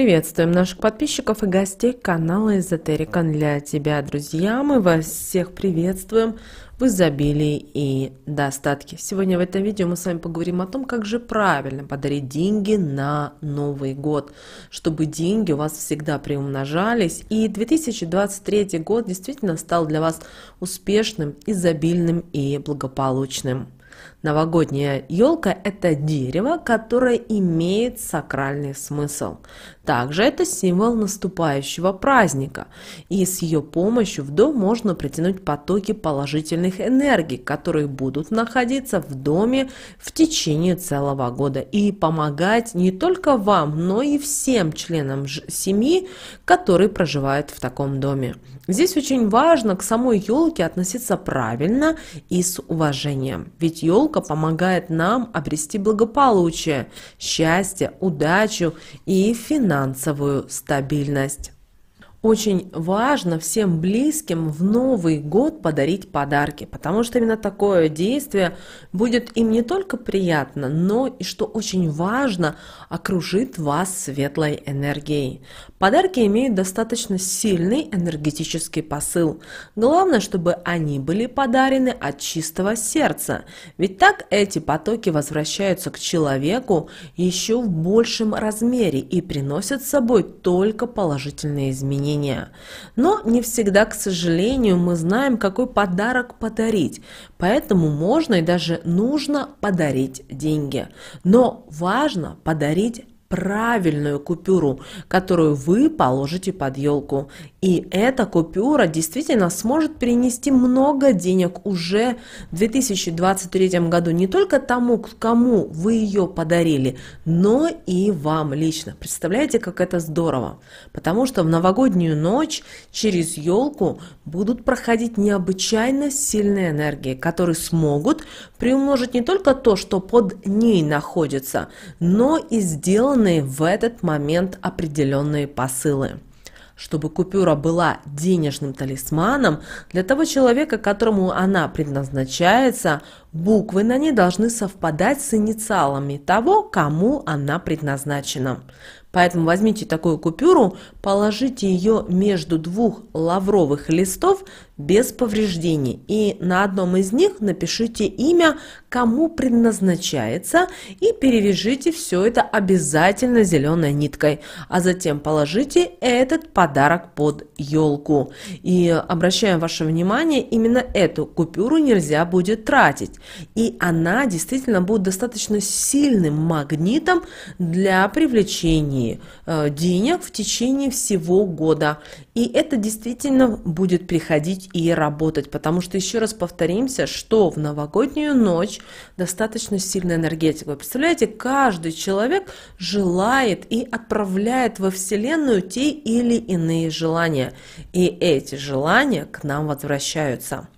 Приветствуем наших подписчиков и гостей канала Эзотерикан для тебя, друзья. Мы вас всех приветствуем в изобилии и достатке. Сегодня в этом видео мы с вами поговорим о том, как же правильно подарить деньги на Новый год, чтобы деньги у вас всегда приумножались. И 2023 год действительно стал для вас успешным, изобильным и благополучным. Новогодняя елка – это дерево, которое имеет сакральный смысл. Также это символ наступающего праздника, и с ее помощью в дом можно притянуть потоки положительных энергий, которые будут находиться в доме в течение целого года и помогать не только вам, но и всем членам семьи, которые проживают в таком доме. Здесь очень важно к самой елке относиться правильно и с уважением, ведь елка наука помогает нам обрести благополучие, счастье, удачу и финансовую стабильность. Очень важно всем близким в Новый год подарить подарки, потому что именно такое действие будет им не только приятно, но и, что очень важно, окружит вас светлой энергией. Подарки имеют достаточно сильный энергетический посыл. Главное, чтобы они были подарены от чистого сердца. Ведь так эти потоки возвращаются к человеку еще в большем размере и приносят с собой только положительные изменения. Но не всегда, к сожалению, мы знаем, какой подарок подарить. Поэтому можно и даже нужно подарить деньги. Но важно подарить правильную купюру, которую вы положите под елку. И эта купюра действительно сможет принести много денег уже в 2023 году не только тому, кому вы ее подарили, но и вам лично. Представляете, как это здорово? Потому что в новогоднюю ночь через елку будут проходить необычайно сильные энергии, которые смогут приумножить не только то, что под ней находится, но и сделано сделанные в этот момент определенные посылы. Чтобы купюра была денежным талисманом, для того человека, которому она предназначается, буквы на ней должны совпадать с инициалами того, кому она предназначена. Поэтому возьмите такую купюру, положите ее между двух лавровых листов без повреждений. И на одном из них напишите имя, кому предназначается, и перевяжите все это обязательно зеленой ниткой. А затем положите этот подарок под елку. И обращаем ваше внимание, именно эту купюру нельзя будет тратить. И она действительно будет достаточно сильным магнитом для привлечения э, денег в течение всего года. И это действительно будет приходить и работать, потому что, еще раз повторимся, что в новогоднюю ночь достаточно сильная энергетика. Вы представляете, каждый человек желает и отправляет во Вселенную те или иные желания, и эти желания к нам возвращаются.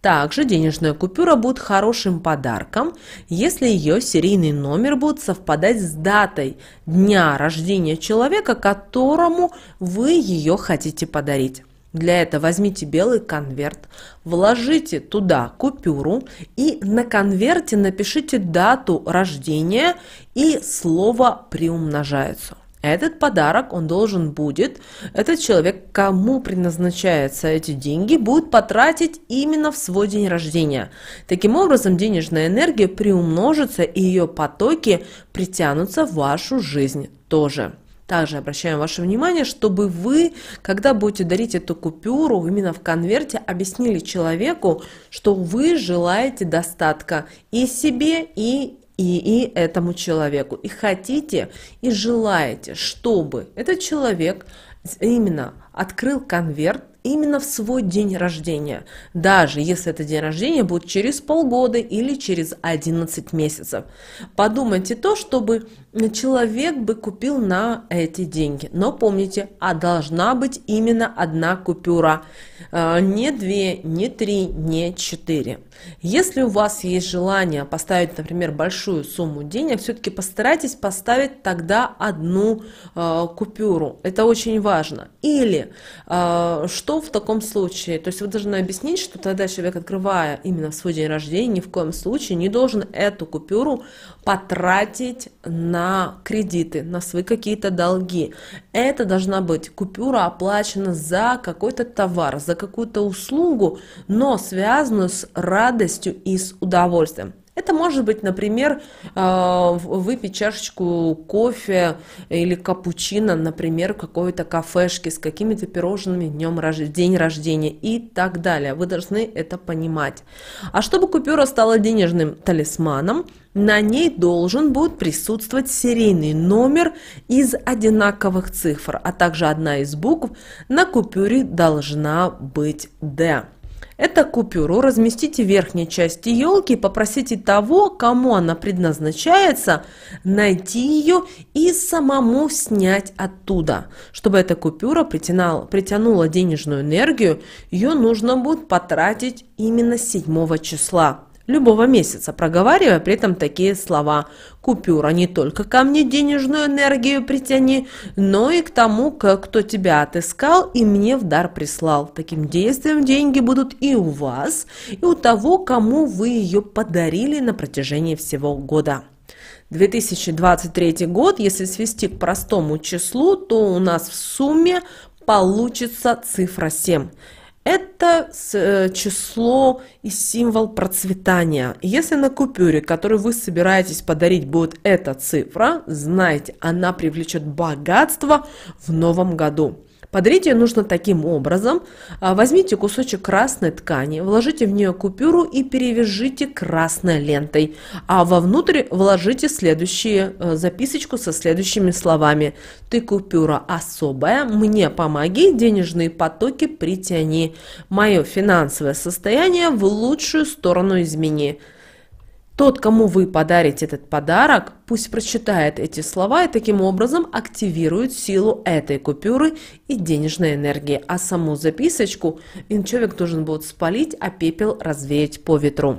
Также денежная купюра будет хорошим подарком, если ее серийный номер будет совпадать с датой дня рождения человека, которому вы ее хотите подарить. Для этого возьмите белый конверт, вложите туда купюру и на конверте напишите дату рождения и слово приумножается. Этот подарок он должен будет, этот человек, кому предназначаются эти деньги, будет потратить именно в свой день рождения. Таким образом, денежная энергия приумножится и ее потоки притянутся в вашу жизнь тоже. Также обращаем ваше внимание, чтобы вы, когда будете дарить эту купюру, именно в конверте объяснили человеку, что вы желаете достатка и себе, и и, и этому человеку. И хотите, и желаете, чтобы этот человек именно открыл конверт именно в свой день рождения, даже если это день рождения будет через полгода или через 11 месяцев. Подумайте то, чтобы человек бы купил на эти деньги. Но помните, а должна быть именно одна купюра. А, не две, не три, не четыре. Если у вас есть желание поставить, например, большую сумму денег, все-таки постарайтесь поставить тогда одну э, купюру. Это очень важно. Или э, что в таком случае? То есть вы должны объяснить, что тогда человек, открывая именно в свой день рождения, ни в коем случае не должен эту купюру потратить на кредиты, на свои какие-то долги. Это должна быть купюра оплачена за какой-то товар, за какую-то услугу, но связанную с радостью и с удовольствием. Это может быть, например, а, выпить чашечку кофе или капучино, например, в какой-то кафешке с какими-то пирожными днем рождения, день рождения и так далее. Вы должны это понимать. А чтобы купюра стала денежным талисманом, на ней должен будет присутствовать серийный номер из одинаковых цифр, а также одна из букв на купюре должна быть D. Эту купюру разместите в верхней части елки и попросите того, кому она предназначается, найти ее и самому снять оттуда. Чтобы эта купюра притянула, притянула денежную энергию, ее нужно будет потратить именно 7 числа любого месяца, проговаривая при этом такие слова. Купюра не только ко мне денежную энергию притяни, но и к тому, кто тебя отыскал и мне в дар прислал. Таким действием деньги будут и у вас, и у того, кому вы ее подарили на протяжении всего года. 2023 год, если свести к простому числу, то у нас в сумме получится цифра 7. Это э, число и символ процветания. Если на купюре, которую вы собираетесь подарить, будет эта цифра, знайте, она привлечет богатство в новом году. Подрить ее нужно таким образом. А, возьмите кусочек красной ткани, вложите в нее купюру и перевяжите красной лентой. А вовнутрь вложите следующие, э, записочку со следующими словами. Ты купюра особая, мне помоги, денежные потоки притяни. Мое финансовое состояние в лучшую сторону измени. Тот, кому вы подарите этот подарок, пусть прочитает эти слова и таким образом активирует силу этой купюры и денежной энергии, а саму записочку инчовик должен будет спалить, а пепел развеять по ветру.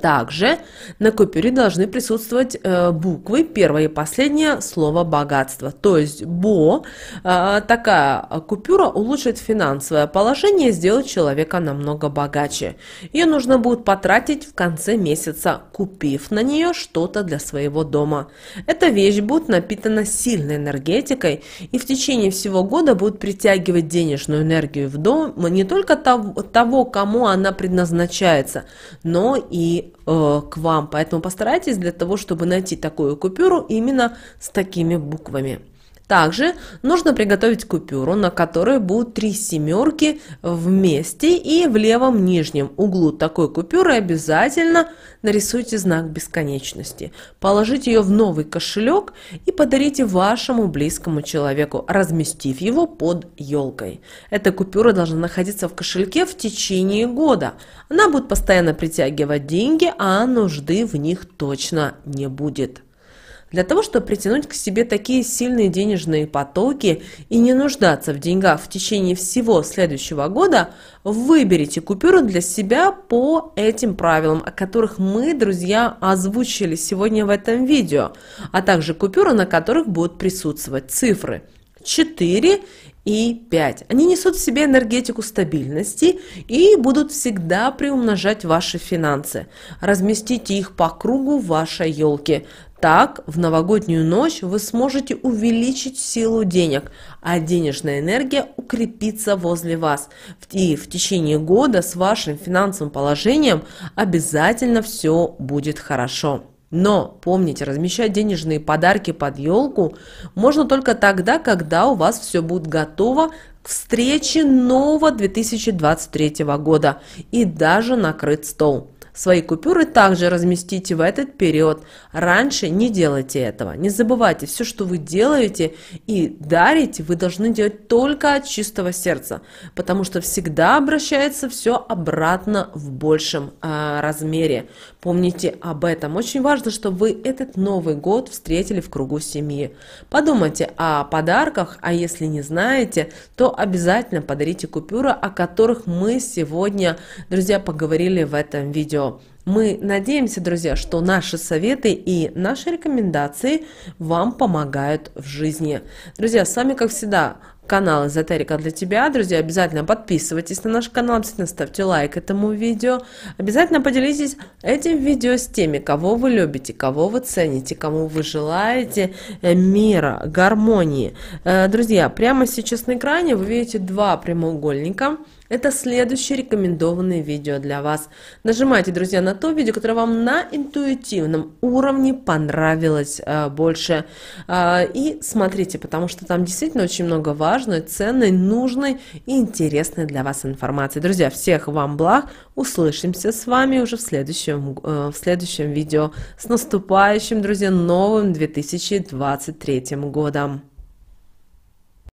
Также на купюре должны присутствовать э, буквы первое и последнее слово богатства, То есть БО, э, такая купюра улучшит финансовое положение и сделает человека намного богаче. Ее нужно будет потратить в конце месяца, купив на нее что-то для своего дома. Эта вещь будет напитана сильной энергетикой и в течение всего года будет притягивать денежную энергию в дом не только того кому она предназначается, но и Э, к вам. Поэтому постарайтесь для того, чтобы найти такую купюру именно с такими буквами. Также нужно приготовить купюру, на которой будут три семерки вместе и в левом нижнем углу такой купюры обязательно нарисуйте знак бесконечности. Положите ее в новый кошелек и подарите вашему близкому человеку, разместив его под елкой. Эта купюра должна находиться в кошельке в течение года. Она будет постоянно притягивать деньги, а нужды в них точно не будет для того, чтобы притянуть к себе такие сильные денежные потоки и не нуждаться в деньгах в течение всего следующего года, выберите купюру для себя по этим правилам, о которых мы, друзья, озвучили сегодня в этом видео, а также купюру, на которых будут присутствовать цифры 4 и 5. Они несут в себе энергетику стабильности и будут всегда приумножать ваши финансы. Разместите их по кругу вашей елки. Так, в новогоднюю ночь вы сможете увеличить силу денег, а денежная энергия укрепится возле вас. И в течение года с вашим финансовым положением обязательно все будет хорошо. Но помните, размещать денежные подарки под елку можно только тогда, когда у вас все будет готово к встрече нового 2023 года и даже накрыт стол. Свои купюры также разместите в этот период. Раньше не делайте этого. Не забывайте, все, что вы делаете и дарите, вы должны делать только от чистого сердца, потому что всегда обращается все обратно в большем э, размере. Помните об этом. Очень важно, чтобы вы этот Новый год встретили в кругу семьи. Подумайте о подарках, а если не знаете, то обязательно подарите купюры, о которых мы сегодня, друзья, поговорили в этом видео. Мы надеемся, друзья, что наши советы и наши рекомендации вам помогают в жизни. Друзья, с вами, как всегда, канал Эзотерика для тебя. Друзья, обязательно подписывайтесь на наш канал, обязательно ставьте лайк этому видео. Обязательно поделитесь этим видео с теми, кого вы любите, кого вы цените, кому вы желаете э, мира, гармонии. Э, друзья, прямо сейчас на экране вы видите два прямоугольника – это следующее рекомендованное видео для вас. Нажимайте, друзья, на то видео, которое вам на интуитивном уровне понравилось э, больше. Э, и смотрите, потому что там действительно очень много важной, ценной, нужной и интересной для вас информации. Друзья, всех вам благ. Услышимся с вами уже в следующем, э, в следующем видео. С наступающим, друзья, новым 2023 годом!